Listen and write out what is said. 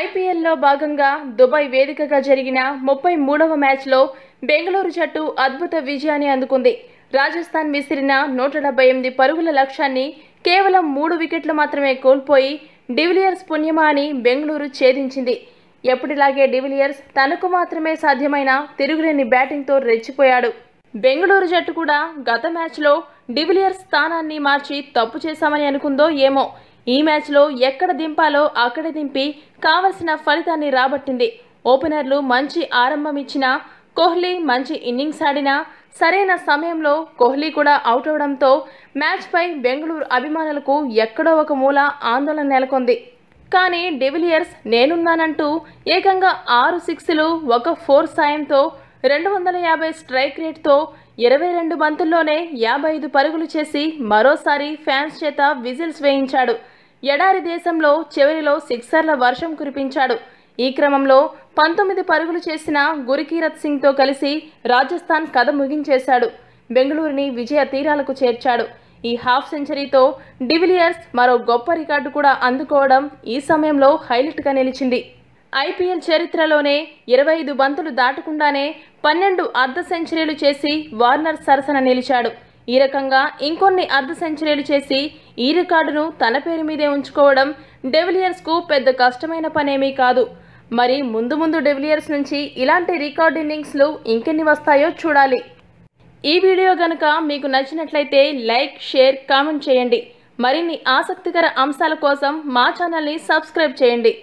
ఐపీఎల్లో భాగంగా దుబాయ్ వేదికగా జరిగిన ముప్పై మూడవ మ్యాచ్లో బెంగళూరు జట్టు అద్భుత విజయాన్ని అందుకుంది రాజస్థాన్ విసిరిన నూట డెబ్బై ఎనిమిది పరుగుల లక్ష్యాన్ని కేవలం మూడు వికెట్లు మాత్రమే కోల్పోయి డివిలియర్స్ పుణ్యమా అని బెంగళూరు ఛేదించింది ఎప్పటిలాగే డివిలియర్స్ తనకు మాత్రమే సాధ్యమైన తిరుగులేని బ్యాటింగ్తో రెచ్చిపోయాడు బెంగళూరు జట్టు కూడా గత మ్యాచ్లో డివిలియర్స్ స్థానాన్ని మార్చి తప్పు చేశామని అనుకుందో ఏమో ఈ మ్యాచ్లో ఎక్కడ దింపాలో అక్కడ దింపి కావలసిన ఫలితాన్ని రాబట్టింది ఓపెనర్లు మంచి ఆరంభం ఇచ్చినా కోహ్లీ మంచి ఇన్నింగ్స్ ఆడినా సరైన సమయంలో కోహ్లీ కూడా అవుట్ అవడంతో మ్యాచ్పై బెంగళూరు అభిమానులకు ఎక్కడో ఒక మూల ఆందోళన నెలకొంది కానీ డివిలియర్స్ నేనున్నానంటూ ఏకంగా ఆరు సిక్స్లు ఒక ఫోర్ సాయంతో రెండు వందల యాభై స్ట్రైక్ రేట్తో ఇరవై రెండు బంతుల్లోనే యాభై ఐదు పరుగులు చేసి మరోసారి ఫ్యాన్స్ చేత విజిల్స్ వేయించాడు ఎడారి దేశంలో చివరిలో సిక్సర్ల వర్షం కురిపించాడు ఈ క్రమంలో పంతొమ్మిది పరుగులు చేసిన గురికీరత్ సింగ్తో కలిసి రాజస్థాన్ కథ ముగించేశాడు బెంగళూరుని విజయ తీరాలకు చేర్చాడు ఈ హాఫ్ సెంచరీతో డివిలియర్స్ మరో గొప్ప రికార్డు కూడా అందుకోవడం ఈ సమయంలో హైలైట్గా నిలిచింది ఐపీఎల్ చరిత్రలోనే ఇరవై ఐదు బంతులు దాటకుండానే పన్నెండు అర్ధ సెంచరీలు చేసి వార్నర్ సరసన నిలిచాడు ఈ రకంగా ఇంకొన్ని అర్ధ సెంచరీలు చేసి ఈ రికార్డును తన పేరు మీదే ఉంచుకోవడం డెవిలియర్స్కు పెద్ద కష్టమైన పనేమీ కాదు మరి ముందు ముందు డెవిలియర్స్ నుంచి ఇలాంటి రికార్డ్ ఇన్నింగ్స్లు ఇంకెన్ని వస్తాయో చూడాలి ఈ వీడియో గనుక మీకు నచ్చినట్లయితే లైక్ షేర్ కామెంట్ చేయండి మరిన్ని ఆసక్తికర అంశాల కోసం మా ఛానల్ని సబ్స్క్రైబ్ చేయండి